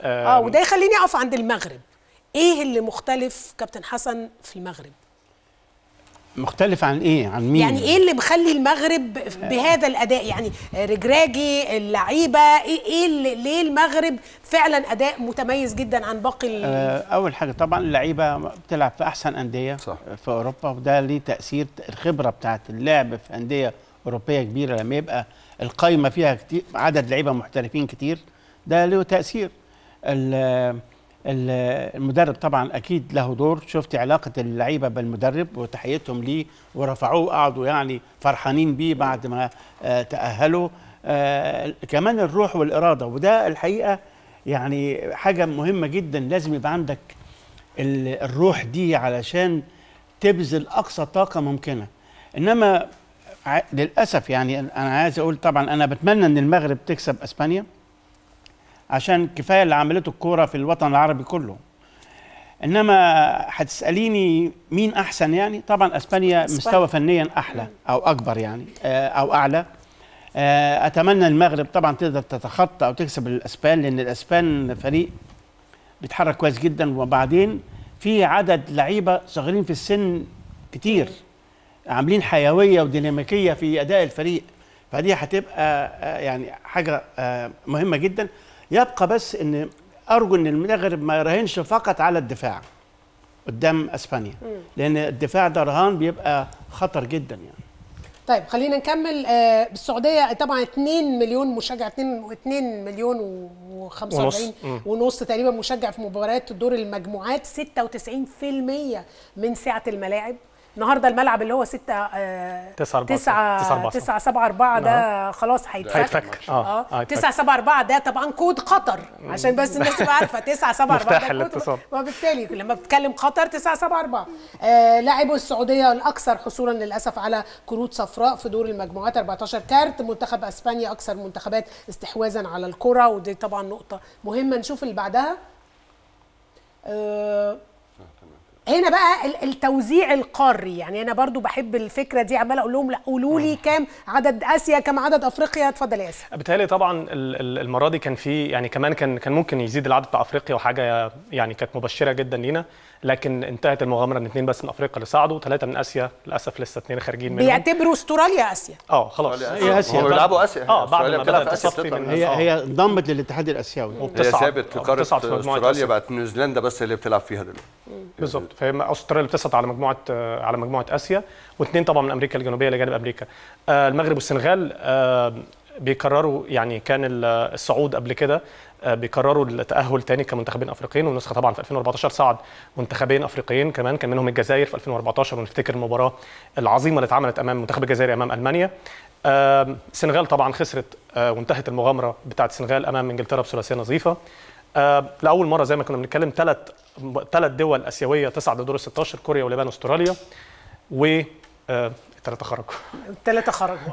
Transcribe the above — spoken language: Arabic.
آه،, اه وده يخليني اقف عند المغرب ايه اللي مختلف كابتن حسن في المغرب مختلف عن ايه عن مين يعني ايه اللي مخلي المغرب بهذا الاداء يعني رجراجي اللعيبه ايه, إيه اللي ليه المغرب فعلا اداء متميز جدا عن باقي آه، اول حاجه طبعا اللعيبه بتلعب في احسن انديه صح. في اوروبا وده ليه تاثير الخبره بتاعه اللعب في انديه اوروبيه كبيره لما يبقى القايمه فيها كتير عدد لعيبه محترفين كتير ده له تاثير المدرب طبعا اكيد له دور شفت علاقه اللعيبه بالمدرب وتحيتهم ليه ورفعوه قعدوا يعني فرحانين بيه بعد ما آه، تاهلوا آه، كمان الروح والاراده وده الحقيقه يعني حاجه مهمه جدا لازم يبقى عندك الروح دي علشان تبذل اقصى طاقه ممكنه انما للاسف يعني انا عايز اقول طبعا انا بتمنى ان المغرب تكسب اسبانيا عشان كفايه اللي عملته الكوره في الوطن العربي كله انما هتساليني مين احسن يعني طبعا اسبانيا مستوى فنيا احلى او اكبر يعني آه، او اعلى آه، اتمنى المغرب طبعا تقدر تتخطى او تكسب الاسبان لان الاسبان فريق بيتحرك كويس جدا وبعدين في عدد لعيبه صغيرين في السن كتير عاملين حيويه وديناميكيه في اداء الفريق فدي هتبقى آه، يعني حاجه مهمه جدا يبقى بس ان ارجو ان المغرب ما يراهنش فقط على الدفاع قدام اسبانيا لان الدفاع ده رهان بيبقى خطر جدا يعني طيب خلينا نكمل بالسعوديه آه، طبعا 2 مليون مشجع 2 2 مليون و45 ونص. ونص تقريبا مشجع في مباريات دور المجموعات 96% من سعه الملاعب النهارده الملعب اللي هو 6 9 9 9 7 4 ده نعم. خلاص هيتفك هيتفك اه 9 7 4 ده طبعا كود قطر عشان بس الناس تبقى عارفه 9 7 4 ده كود وبالتالي لما بتتكلم قطر 9 7 4 آه لاعبو السعوديه الاكثر حصولا للاسف على كروت صفراء في دور المجموعات 14 كارت منتخب اسبانيا اكثر منتخبات استحواذا على الكره ودي طبعا نقطه مهمه نشوف اللي بعدها آه, آه، هنا بقى التوزيع القاري يعني انا برضو بحب الفكره دي عمال اقول لهم لا قولوا لي كام عدد اسيا كام عدد افريقيا اتفضل يا اسيا بالتالي طبعا المره دي كان في يعني كمان كان كان ممكن يزيد العدد بتاع افريقيا وحاجه يعني كانت مبشره جدا لينا لكن انتهت المغامره ان اثنين بس من افريقيا اللي صعدوا ثلاثه من اسيا للاسف لسه اثنين خارجين منهم بيعتبروا استراليا اسيا اه خلاص هي آه، اسيا هم بيلعبوا اسيا اه بعد ما بدات تصفي من هي آه. هي انضمت للاتحاد الاسيوي وبتصعد هي ثابت في آه، قاره استراليا بقت نيوزيلندا بس اللي بتلعب فيها دلوقتي بالظبط فهي استراليا بتسقط على مجموعه آه، على مجموعه اسيا واثنين طبعا من امريكا الجنوبيه لجانب امريكا آه، المغرب والسنغال آه، بيكرروا يعني كان الصعود قبل كده بيكرروا التاهل تاني كمنتخبين افريقيين والنسخه طبعا في 2014 صعد منتخبين افريقيين كمان كان منهم الجزائر في 2014 ونفتكر المباراه العظيمه اللي اتعملت امام المنتخب الجزائري امام المانيا السنغال طبعا خسرت وانتهت المغامره بتاعه السنغال امام انجلترا بثلاثيه نظيفه آه، لاول مره زي ما كنا بنتكلم ثلاث ثلاث دول اسيويه تصعد لدور ال 16 كوريا واليابان واستراليا و آه، الثلاثه خرجوا الثلاثه خرجوا